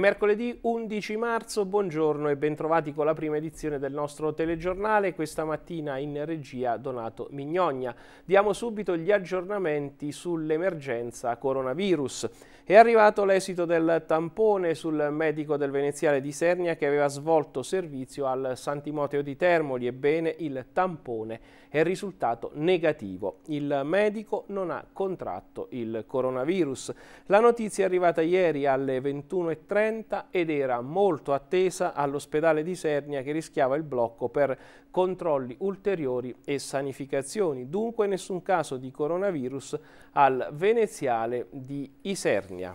mercoledì 11 marzo, buongiorno e bentrovati con la prima edizione del nostro telegiornale, questa mattina in regia Donato Mignogna. Diamo subito gli aggiornamenti sull'emergenza coronavirus. È arrivato l'esito del tampone sul medico del veneziale di Sernia che aveva svolto servizio al San Timoteo di Termoli, ebbene il tampone è risultato negativo. Il medico non ha contratto il coronavirus. La notizia è arrivata ieri alle 21.30 ed era molto attesa all'ospedale di Sernia che rischiava il blocco per controlli ulteriori e sanificazioni. Dunque nessun caso di coronavirus al veneziale di Isernia.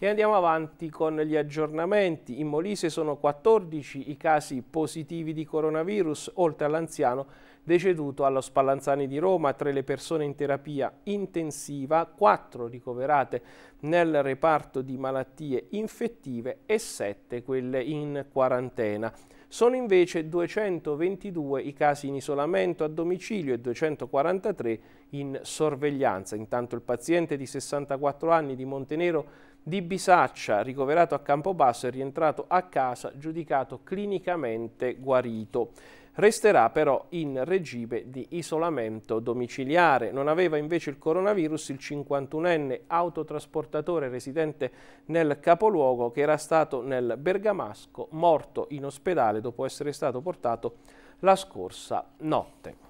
E andiamo avanti con gli aggiornamenti. In Molise sono 14 i casi positivi di coronavirus, oltre all'anziano deceduto allo Spallanzani di Roma, tre le persone in terapia intensiva, quattro ricoverate nel reparto di malattie infettive e sette quelle in quarantena. Sono invece 222 i casi in isolamento a domicilio e 243 in sorveglianza. Intanto il paziente di 64 anni di Montenero di Bisaccia, ricoverato a Campobasso, è rientrato a casa giudicato clinicamente guarito resterà però in regime di isolamento domiciliare. Non aveva invece il coronavirus il 51enne autotrasportatore residente nel capoluogo che era stato nel Bergamasco morto in ospedale dopo essere stato portato la scorsa notte.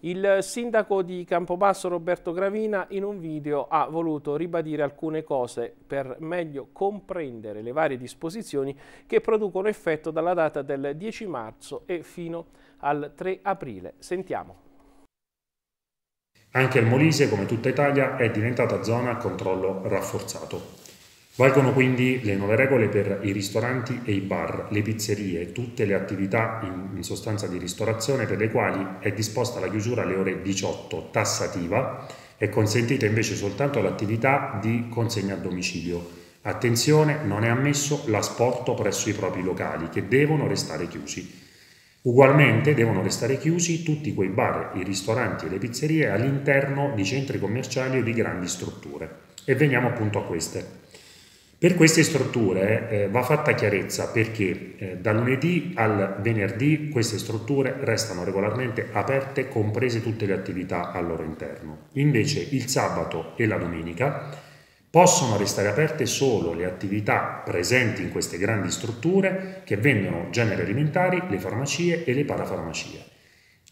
Il sindaco di Campobasso Roberto Gravina in un video ha voluto ribadire alcune cose per meglio comprendere le varie disposizioni che producono effetto dalla data del 10 marzo e fino al 3 aprile. Sentiamo. Anche il Molise, come tutta Italia, è diventata zona a controllo rafforzato. Valgono quindi le nuove regole per i ristoranti e i bar, le pizzerie tutte le attività in, in sostanza di ristorazione per le quali è disposta la chiusura alle ore 18 tassativa è consentita invece soltanto l'attività di consegna a domicilio. Attenzione, non è ammesso l'asporto presso i propri locali che devono restare chiusi. Ugualmente devono restare chiusi tutti quei bar, i ristoranti e le pizzerie all'interno di centri commerciali o di grandi strutture. E veniamo appunto a queste. Per queste strutture eh, va fatta chiarezza perché eh, da lunedì al venerdì queste strutture restano regolarmente aperte, comprese tutte le attività al loro interno. Invece il sabato e la domenica possono restare aperte solo le attività presenti in queste grandi strutture che vendono generi alimentari, le farmacie e le parafarmacie.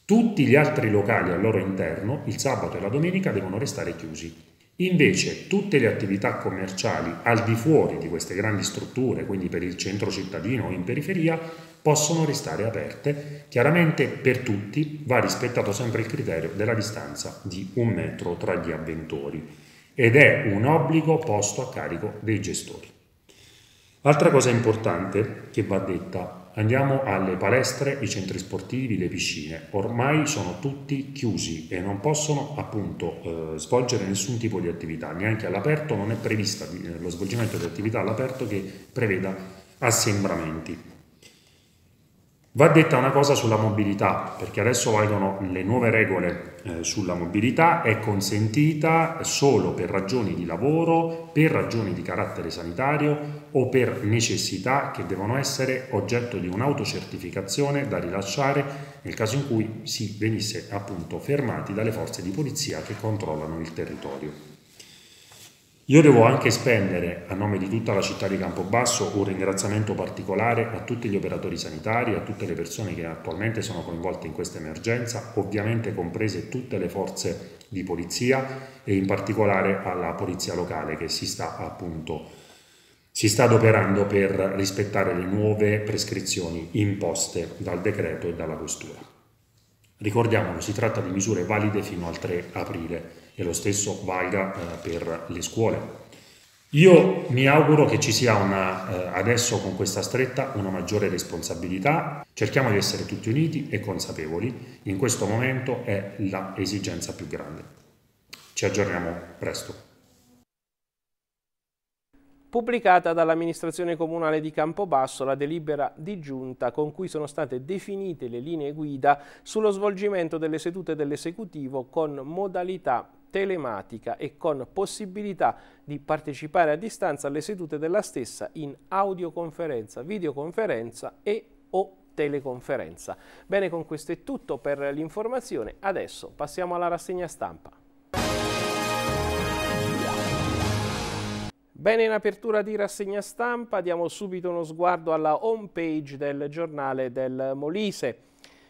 Tutti gli altri locali al loro interno, il sabato e la domenica, devono restare chiusi. Invece tutte le attività commerciali al di fuori di queste grandi strutture, quindi per il centro cittadino o in periferia, possono restare aperte. Chiaramente per tutti va rispettato sempre il criterio della distanza di un metro tra gli avventori ed è un obbligo posto a carico dei gestori. Altra cosa importante che va detta Andiamo alle palestre, i centri sportivi, le piscine. Ormai sono tutti chiusi e non possono appunto eh, svolgere nessun tipo di attività, neanche all'aperto non è prevista eh, lo svolgimento di attività all'aperto che preveda assembramenti. Va detta una cosa sulla mobilità, perché adesso valgono le nuove regole eh, sulla mobilità, è consentita solo per ragioni di lavoro, per ragioni di carattere sanitario o per necessità che devono essere oggetto di un'autocertificazione da rilasciare nel caso in cui si venisse appunto fermati dalle forze di polizia che controllano il territorio. Io devo anche spendere, a nome di tutta la città di Campobasso, un ringraziamento particolare a tutti gli operatori sanitari, a tutte le persone che attualmente sono coinvolte in questa emergenza, ovviamente comprese tutte le forze di polizia e in particolare alla polizia locale che si sta appunto si sta adoperando per rispettare le nuove prescrizioni imposte dal decreto e dalla questura. Ricordiamolo, si tratta di misure valide fino al 3 aprile e lo stesso valga eh, per le scuole. Io mi auguro che ci sia una, eh, adesso con questa stretta una maggiore responsabilità, cerchiamo di essere tutti uniti e consapevoli, in questo momento è l'esigenza più grande. Ci aggiorniamo presto pubblicata dall'amministrazione comunale di Campobasso la delibera di giunta con cui sono state definite le linee guida sullo svolgimento delle sedute dell'esecutivo con modalità telematica e con possibilità di partecipare a distanza alle sedute della stessa in audioconferenza, videoconferenza e o teleconferenza. Bene, con questo è tutto per l'informazione. Adesso passiamo alla rassegna stampa. Bene, in apertura di rassegna stampa diamo subito uno sguardo alla home page del giornale del Molise.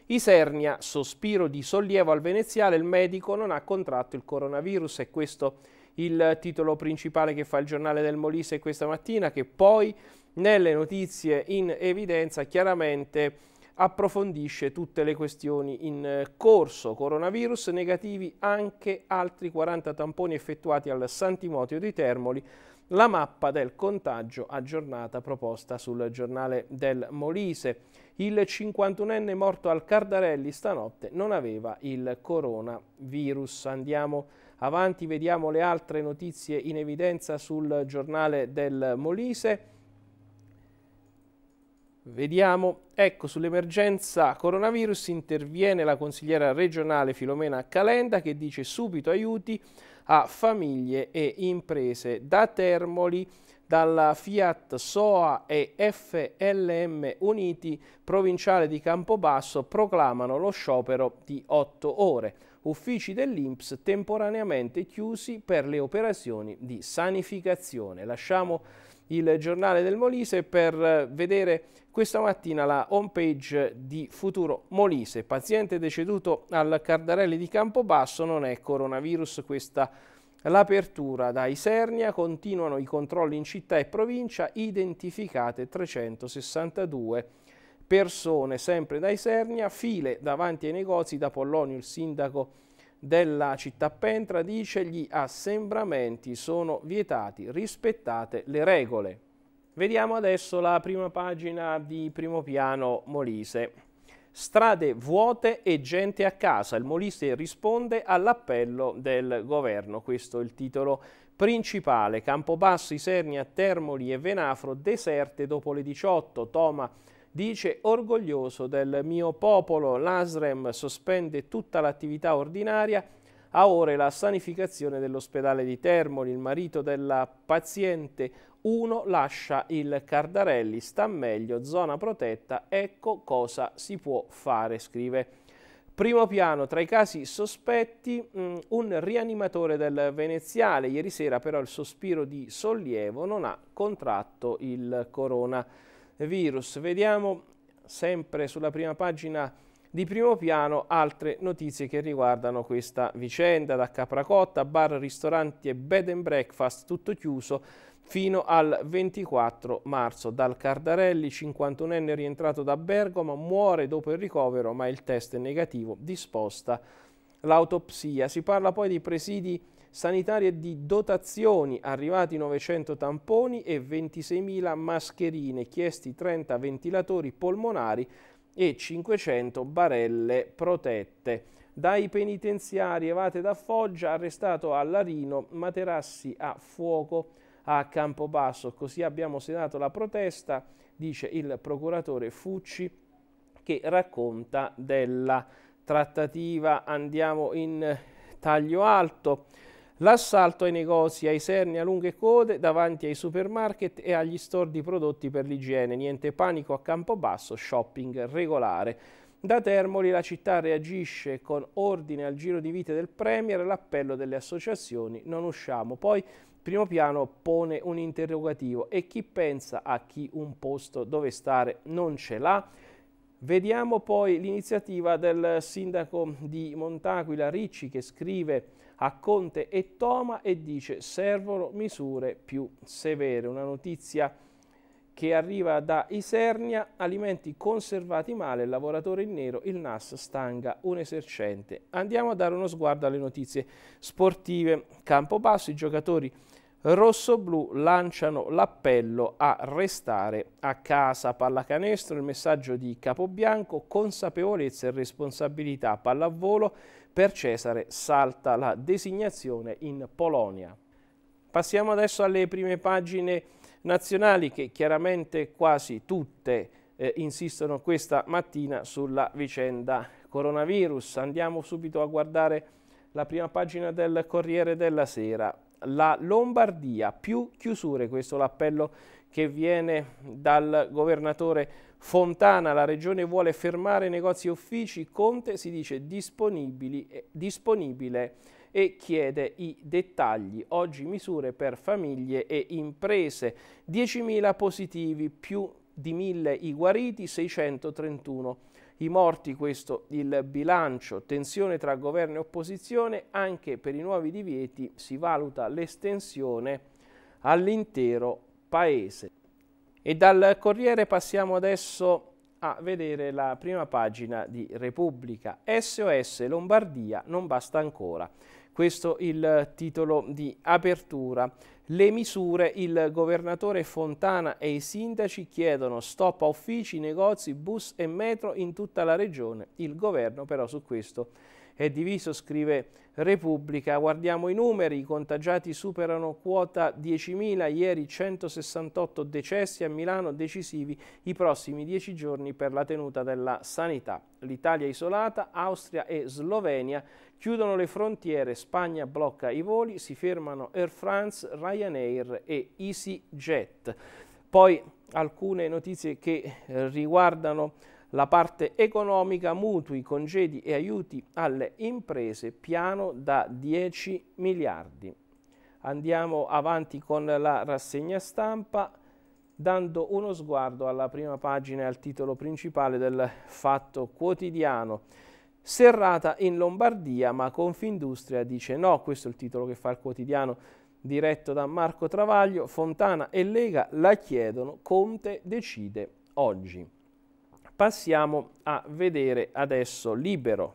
Isernia, sospiro di sollievo al veneziale, il medico non ha contratto il coronavirus È questo il titolo principale che fa il giornale del Molise questa mattina che poi nelle notizie in evidenza chiaramente approfondisce tutte le questioni in corso. Coronavirus negativi anche altri 40 tamponi effettuati al Santimotio di Termoli la mappa del contagio aggiornata proposta sul giornale del Molise. Il 51enne morto al Cardarelli stanotte non aveva il coronavirus. Andiamo avanti, vediamo le altre notizie in evidenza sul giornale del Molise. Vediamo, ecco sull'emergenza coronavirus interviene la consigliera regionale Filomena Calenda che dice subito aiuti a famiglie e imprese. Da Termoli dalla Fiat SOA e FLM Uniti, provinciale di Campobasso, proclamano lo sciopero di 8 ore. Uffici dell'Inps temporaneamente chiusi per le operazioni di sanificazione. Lasciamo il giornale del Molise per vedere questa mattina la homepage di Futuro Molise. Paziente deceduto al Cardarelli di Campobasso, non è coronavirus questa l'apertura da Isernia, continuano i controlli in città e provincia, identificate 362 persone sempre da Isernia, file davanti ai negozi da Pollonio, il sindaco della città Pentra dice gli assembramenti sono vietati, rispettate le regole. Vediamo adesso la prima pagina di primo piano Molise. Strade vuote e gente a casa. Il Molise risponde all'appello del governo. Questo è il titolo principale. Campobassi, Sernia, Termoli e Venafro deserte dopo le 18. Toma dice orgoglioso del mio popolo, l'ASREM sospende tutta l'attività ordinaria, a ore la sanificazione dell'ospedale di Termoli, il marito della paziente 1 lascia il Cardarelli, sta meglio, zona protetta, ecco cosa si può fare, scrive. Primo piano, tra i casi sospetti, mm, un rianimatore del Veneziale, ieri sera però il sospiro di sollievo non ha contratto il corona virus. Vediamo sempre sulla prima pagina di primo piano altre notizie che riguardano questa vicenda da Capracotta, bar, ristoranti e bed and breakfast tutto chiuso fino al 24 marzo. Dal Cardarelli, 51enne rientrato da Bergamo, muore dopo il ricovero ma il test è negativo, disposta l'autopsia. Si parla poi di presidi sanitarie di dotazioni, arrivati 900 tamponi e 26.000 mascherine, chiesti 30 ventilatori polmonari e 500 barelle protette. Dai penitenziari Evate da Foggia, arrestato a Larino, materassi a fuoco a Campobasso. Così abbiamo sedato la protesta, dice il procuratore Fucci, che racconta della trattativa. Andiamo in taglio alto l'assalto ai negozi, ai serni a lunghe code davanti ai supermarket e agli store di prodotti per l'igiene. Niente panico a campo basso, shopping regolare. Da Termoli la città reagisce con ordine al giro di vite del Premier e l'appello delle associazioni non usciamo. Poi primo piano pone un interrogativo e chi pensa a chi un posto dove stare non ce l'ha? Vediamo poi l'iniziativa del sindaco di Montaquila Ricci che scrive a Conte e Toma e dice servono misure più severe. Una notizia che arriva da Isernia, alimenti conservati male, lavoratore in nero, il NAS stanga un esercente. Andiamo a dare uno sguardo alle notizie sportive. Campobasso, i giocatori rossoblù lanciano l'appello a restare a casa. Pallacanestro, il messaggio di Capobianco, consapevolezza e responsabilità. Pallavolo, per Cesare salta la designazione in Polonia. Passiamo adesso alle prime pagine nazionali che chiaramente quasi tutte eh, insistono questa mattina sulla vicenda coronavirus. Andiamo subito a guardare la prima pagina del Corriere della Sera la Lombardia, più chiusure, questo è l'appello che viene dal governatore Fontana, la regione vuole fermare negozi e uffici, Conte si dice eh, disponibile e chiede i dettagli. Oggi misure per famiglie e imprese, 10.000 positivi, più di 1.000 i guariti, 631 i morti, questo il bilancio. Tensione tra governo e opposizione, anche per i nuovi divieti si valuta l'estensione all'intero paese. E dal Corriere passiamo adesso a vedere la prima pagina di Repubblica. SOS Lombardia non basta ancora. Questo il titolo di apertura le misure, il governatore Fontana e i sindaci chiedono stop a uffici, negozi, bus e metro in tutta la regione. Il governo però su questo è diviso, scrive Repubblica. Guardiamo i numeri, i contagiati superano quota 10.000, ieri 168 decessi a Milano, decisivi i prossimi 10 giorni per la tenuta della sanità. L'Italia isolata, Austria e Slovenia chiudono le frontiere, Spagna blocca i voli, si fermano Air France, Ryanair e EasyJet. Poi alcune notizie che eh, riguardano la parte economica, mutui, congedi e aiuti alle imprese, piano da 10 miliardi. Andiamo avanti con la rassegna stampa dando uno sguardo alla prima pagina e al titolo principale del Fatto Quotidiano. Serrata in Lombardia, ma Confindustria dice no, questo è il titolo che fa il quotidiano diretto da Marco Travaglio, Fontana e Lega la chiedono, Conte decide oggi. Passiamo a vedere adesso libero.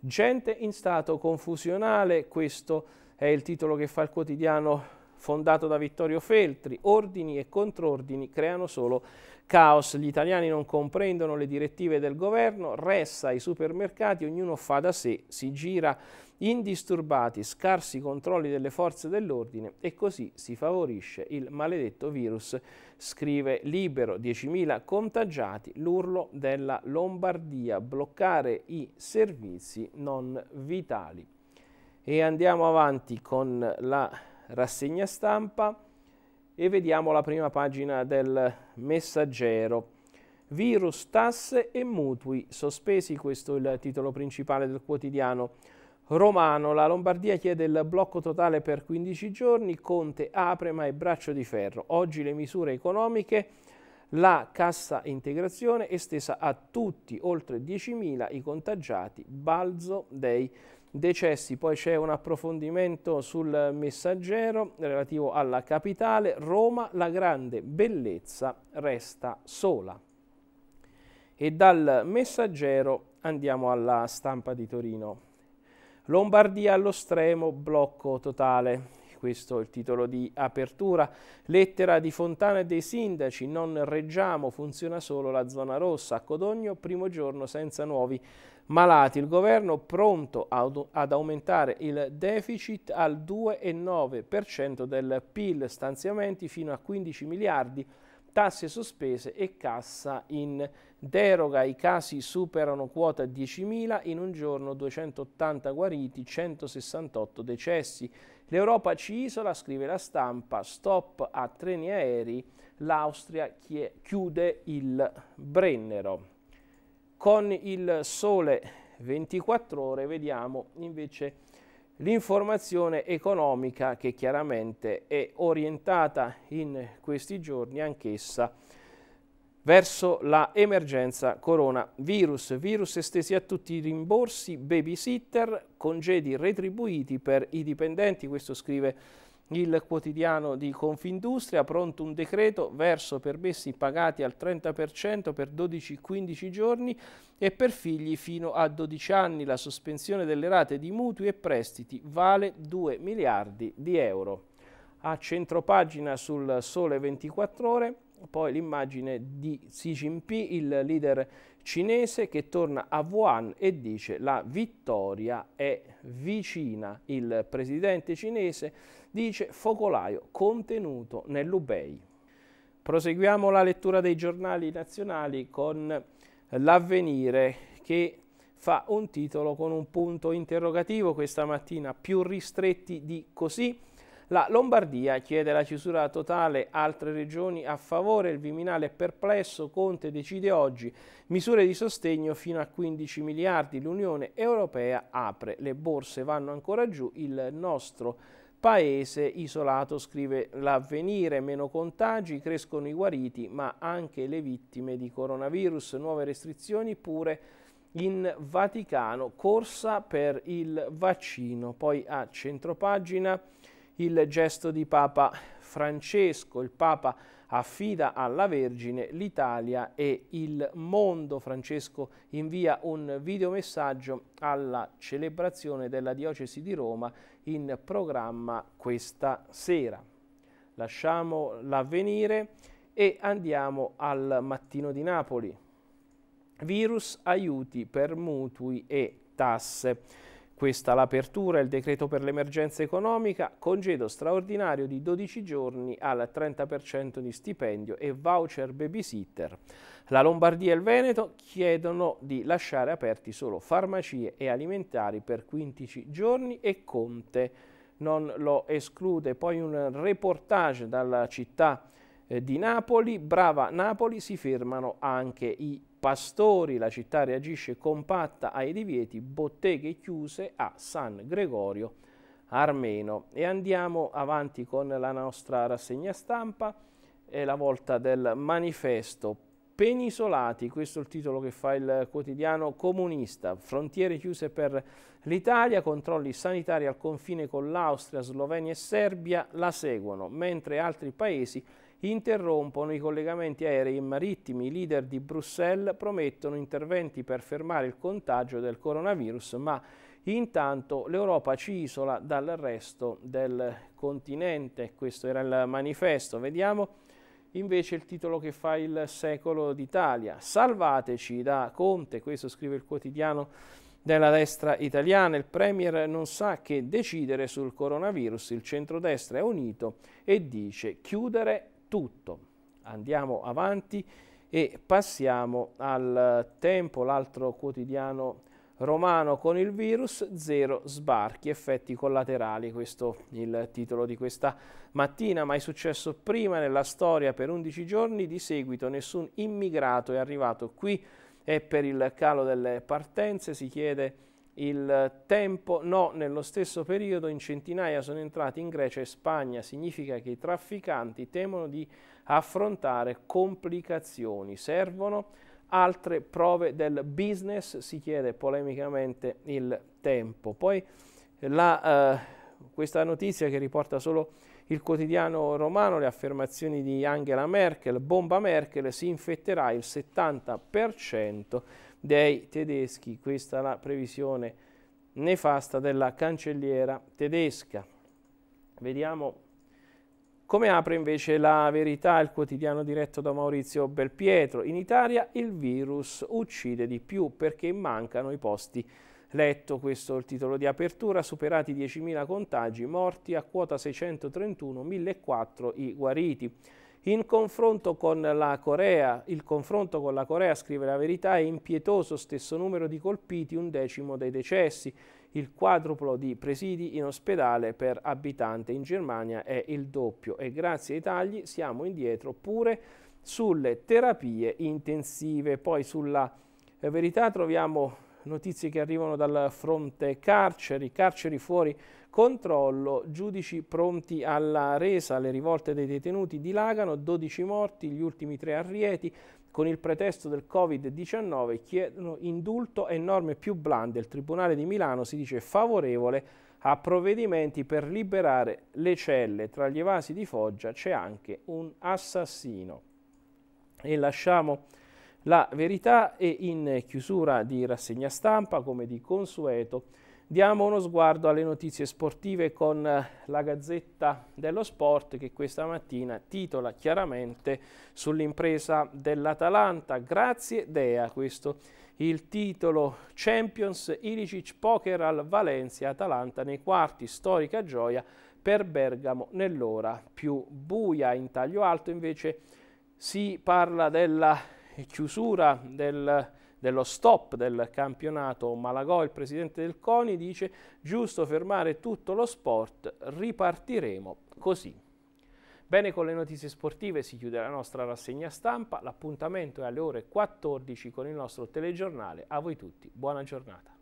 Gente in stato confusionale, questo è il titolo che fa il quotidiano fondato da Vittorio Feltri, ordini e contrordini creano solo caos, gli italiani non comprendono le direttive del governo, ressa ai supermercati, ognuno fa da sé, si gira indisturbati, scarsi controlli delle forze dell'ordine e così si favorisce il maledetto virus. Scrive Libero, 10.000 contagiati, l'urlo della Lombardia, bloccare i servizi non vitali. E andiamo avanti con la rassegna stampa e vediamo la prima pagina del messaggero. Virus, tasse e mutui sospesi, questo è il titolo principale del quotidiano. Romano, la Lombardia chiede il blocco totale per 15 giorni, Conte apre ma è braccio di ferro. Oggi le misure economiche, la cassa integrazione estesa a tutti, oltre 10.000 i contagiati, balzo dei decessi. Poi c'è un approfondimento sul messaggero relativo alla capitale, Roma la grande bellezza resta sola. E dal messaggero andiamo alla stampa di Torino. Lombardia allo stremo, blocco totale. Questo è il titolo di apertura. Lettera di Fontana e dei sindaci, non reggiamo, funziona solo la zona rossa. A Codogno, primo giorno senza nuovi malati. Il governo pronto ad aumentare il deficit al 2,9% del PIL, stanziamenti fino a 15 miliardi tasse sospese e cassa in deroga. I casi superano quota 10.000, in un giorno 280 guariti, 168 decessi. L'Europa ci isola, scrive la stampa, stop a treni aerei, l'Austria chiude il Brennero. Con il sole 24 ore vediamo invece l'informazione economica che chiaramente è orientata in questi giorni anch'essa verso la emergenza coronavirus, virus estesi a tutti i rimborsi, babysitter, congedi retribuiti per i dipendenti, questo scrive il quotidiano di Confindustria, ha pronto un decreto verso permessi pagati al 30% per 12-15 giorni e per figli fino a 12 anni. La sospensione delle rate di mutui e prestiti vale 2 miliardi di euro. A centropagina sul Sole 24 Ore poi l'immagine di Xi Jinping, il leader cinese che torna a Wuhan e dice la vittoria è vicina. Il presidente cinese dice focolaio contenuto nell'Ubei. Proseguiamo la lettura dei giornali nazionali con l'avvenire che fa un titolo con un punto interrogativo questa mattina, più ristretti di così la Lombardia chiede la chiusura totale, altre regioni a favore, il Viminale è perplesso, Conte decide oggi, misure di sostegno fino a 15 miliardi, l'Unione Europea apre, le borse vanno ancora giù, il nostro paese isolato, scrive l'avvenire, meno contagi, crescono i guariti, ma anche le vittime di coronavirus, nuove restrizioni pure in Vaticano, corsa per il vaccino. Poi a centropagina il gesto di Papa Francesco. Il Papa affida alla Vergine l'Italia e il mondo. Francesco invia un videomessaggio alla celebrazione della Diocesi di Roma in programma questa sera. Lasciamo l'avvenire e andiamo al mattino di Napoli. Virus aiuti per mutui e tasse. Questa l'apertura, il decreto per l'emergenza economica, congedo straordinario di 12 giorni al 30% di stipendio e voucher babysitter. La Lombardia e il Veneto chiedono di lasciare aperti solo farmacie e alimentari per 15 giorni e Conte non lo esclude. Poi un reportage dalla città eh, di Napoli, brava Napoli, si fermano anche i Pastori, la città reagisce compatta ai divieti, botteghe chiuse a San Gregorio Armeno. E andiamo avanti con la nostra rassegna stampa, è la volta del manifesto Penisolati, questo è il titolo che fa il quotidiano comunista, frontiere chiuse per l'Italia, controlli sanitari al confine con l'Austria, Slovenia e Serbia la seguono, mentre altri paesi interrompono i collegamenti aerei e marittimi. I leader di Bruxelles promettono interventi per fermare il contagio del coronavirus, ma Intanto l'Europa ci isola dal resto del continente, questo era il manifesto. Vediamo invece il titolo che fa il secolo d'Italia. Salvateci da Conte, questo scrive il quotidiano della destra italiana. Il Premier non sa che decidere sul coronavirus, il centrodestra è unito e dice chiudere tutto. Andiamo avanti e passiamo al tempo, l'altro quotidiano romano con il virus, zero sbarchi, effetti collaterali, questo è il titolo di questa mattina, mai successo prima nella storia per 11 giorni di seguito, nessun immigrato è arrivato qui e per il calo delle partenze si chiede il tempo no, nello stesso periodo in centinaia sono entrati in Grecia e Spagna, significa che i trafficanti temono di affrontare complicazioni, servono altre prove del business, si chiede polemicamente il tempo. Poi la, eh, questa notizia che riporta solo il quotidiano romano, le affermazioni di Angela Merkel, bomba Merkel, si infetterà il 70% dei tedeschi. Questa è la previsione nefasta della cancelliera tedesca. Vediamo come apre invece la verità il quotidiano diretto da Maurizio Belpietro. In Italia il virus uccide di più perché mancano i posti letto. Questo è il titolo di apertura. Superati 10.000 contagi, morti a quota 631, 1.004 i guariti. In confronto con la Corea, il confronto con la Corea, scrive la verità, è impietoso, stesso numero di colpiti, un decimo dei decessi, il quadruplo di presidi in ospedale per abitante in Germania è il doppio e grazie ai tagli siamo indietro pure sulle terapie intensive. Poi sulla verità troviamo notizie che arrivano dal fronte carceri, carceri fuori controllo, giudici pronti alla resa, le rivolte dei detenuti dilagano, 12 morti, gli ultimi tre a Rieti, con il pretesto del Covid-19 chiedono indulto e norme più blande. Il Tribunale di Milano si dice favorevole a provvedimenti per liberare le celle. Tra gli evasi di Foggia c'è anche un assassino. E lasciamo la verità e in chiusura di rassegna stampa, come di consueto, diamo uno sguardo alle notizie sportive con la Gazzetta dello Sport che questa mattina titola chiaramente sull'impresa dell'Atalanta. Grazie Dea, questo il titolo Champions Ilicic Poker al Valencia Atalanta nei quarti, storica gioia per Bergamo nell'ora più buia in taglio alto invece si parla della chiusura del, dello stop del campionato Malagò, il presidente del CONI dice giusto fermare tutto lo sport, ripartiremo così. Bene, con le notizie sportive si chiude la nostra rassegna stampa, l'appuntamento è alle ore 14 con il nostro telegiornale. A voi tutti, buona giornata.